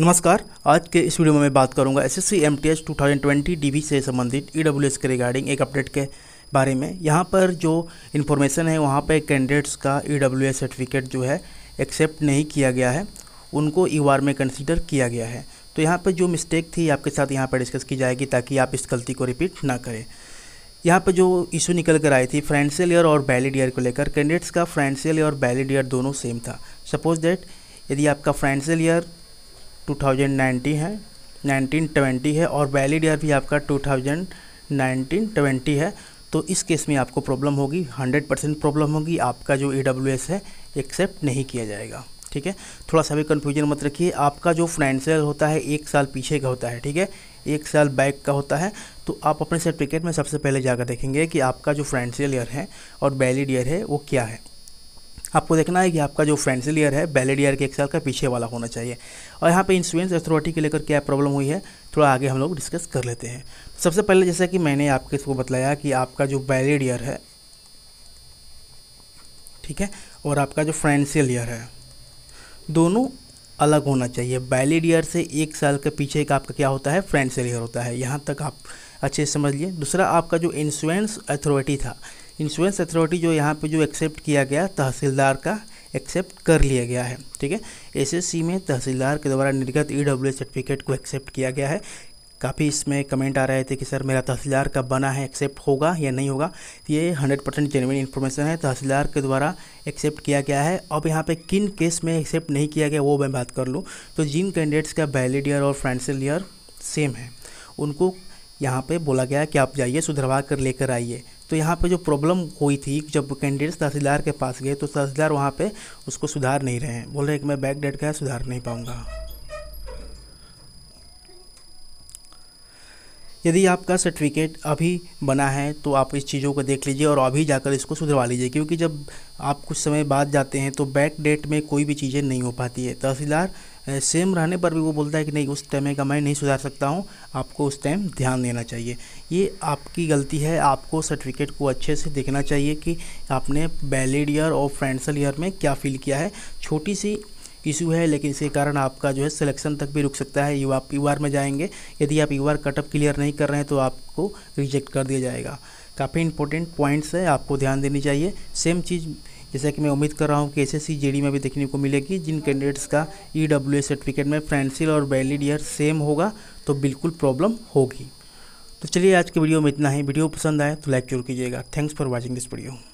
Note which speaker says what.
Speaker 1: नमस्कार आज के इस वीडियो में मैं बात करूंगा S S C M T two thousand twenty D से संबंधित ई डब्ल्यू एस के रिगार्डिंग एक अपडेट के बारे में यहाँ पर जो इन्फॉर्मेशन है वहाँ पर कैंडिडेट्स का ई डब्ल्यू एस सर्टिफिकेट जो है एक्सेप्ट नहीं किया गया है उनको ई में कंसिडर किया गया है तो यहाँ पर जो मिस्टेक थी आपके साथ यहाँ पर डिस्कस की जाएगी ताकि आप इस गलती को रिपीट ना करें यहाँ पर जो इशू निकल कर आई थी फाइनेंशियल ईयर और बैलिड ईयर को लेकर कैंडिडेट्स का फाइनेंशियल ईयर और बैलिड ईयर दोनों सेम था सपोज दैट यदि आपका फाइनेंशियल ईयर 2019 है 1920 है और वैलिड ईयर भी आपका 2019-20 है तो इस केस में आपको प्रॉब्लम होगी 100 परसेंट प्रॉब्लम होगी आपका जो ई है एक्सेप्ट नहीं किया जाएगा ठीक है थोड़ा सा भी कन्फ्यूजन मत रखिए आपका जो फाइनेंशियल होता है एक साल पीछे का होता है ठीक है एक साल बैक का होता है तो आप अपने सर्टिफिकेट में सबसे पहले जाकर देखेंगे कि आपका जो फाइनेंशियल ईयर है और वैलिड ईयर है वो क्या है आपको देखना है कि आपका जो फ्रेंडसिल ईयर है बैलेड ईयर के एक साल का पीछे वाला होना चाहिए और यहाँ पे इंश्योरेंस अथॉरिटी के लेकर क्या प्रॉब्लम हुई है थोड़ा आगे हम लोग डिस्कस कर लेते हैं सबसे पहले जैसा कि मैंने आपके इसको बताया कि आपका जो बैलेड ईयर है ठीक है और आपका जो फ्रेंडसियल ईयर है दोनों अलग होना चाहिए बैलेड ईयर से एक साल के पीछे का आपका क्या होता है फ्रेंडसियल ईयर होता है यहाँ तक आप अच्छे समझ लिए दूसरा आपका जो इंश्योरेंस अथॉरिटी था इंश्योरेंस अथॉरिटी जो यहाँ पे जो एक्सेप्ट किया गया तहसीलदार का एक्सेप्ट कर लिया गया है ठीक है एसएससी में तहसीलदार के द्वारा निर्गत ई e सर्टिफिकेट को एक्सेप्ट किया गया है काफ़ी इसमें कमेंट आ रहे थे कि सर मेरा तहसीलदार का बना है एक्सेप्ट होगा या नहीं होगा तो ये हंड्रेड परसेंट जेनविन इन्फॉर्मेशन है तहसीलदार के द्वारा एक्सेप्ट किया गया है अब यहाँ पे किन केस में एक्सेप्ट नहीं किया गया वो मैं बात कर लूँ तो जिन कैंडिडेट्स का वैलिड ईयर और फाइनेंशियल ईयर सेम है उनको यहाँ पे बोला गया कि आप जाइए सुधरवा कर लेकर आइए तो यहाँ पे जो प्रॉब्लम हुई थी जब कैंडिडेट्स तहसीलदार के पास गए तो तहसीलदार वहाँ पे उसको सुधार नहीं रहे हैं बोल रहे कि मैं बैक डेट का सुधार नहीं पाऊँगा यदि आपका सर्टिफिकेट अभी बना है तो आप इस चीज़ों को देख लीजिए और अभी जाकर इसको सुधरवा लीजिए क्योंकि जब आप कुछ समय बाद जाते हैं तो बैक डेट में कोई भी चीज़ें नहीं हो पाती है तहसीलदार सेम रहने पर भी वो बोलता है कि नहीं उस टाइम का मैं नहीं सुधार सकता हूँ आपको उस टाइम ध्यान देना चाहिए ये आपकी गलती है आपको सर्टिफिकेट को अच्छे से देखना चाहिए कि आपने बैलिड ईयर और फ्रेंडसल ईयर में क्या फील किया है छोटी सी इशू है लेकिन इसके कारण आपका जो है सिलेक्शन तक भी रुक सकता है यू आप यू आर में जाएंगे यदि आप यू आर कटअप क्लियर नहीं कर रहे हैं तो आपको रिजेक्ट कर दिया जाएगा काफ़ी इंपॉर्टेंट पॉइंट्स है आपको ध्यान देनी चाहिए सेम चीज़ जैसा कि मैं उम्मीद कर रहा हूँ कि एस एस में भी देखने को मिलेगी जिन कैंडिडेट्स का ई e सर्टिफिकेट में फ्रेंडसिल और वैलिड ईयर सेम होगा तो बिल्कुल प्रॉब्लम होगी तो चलिए आज के वीडियो में इतना ही वीडियो पसंद आए तो लाइक जरूर कीजिएगा thanks for watching this video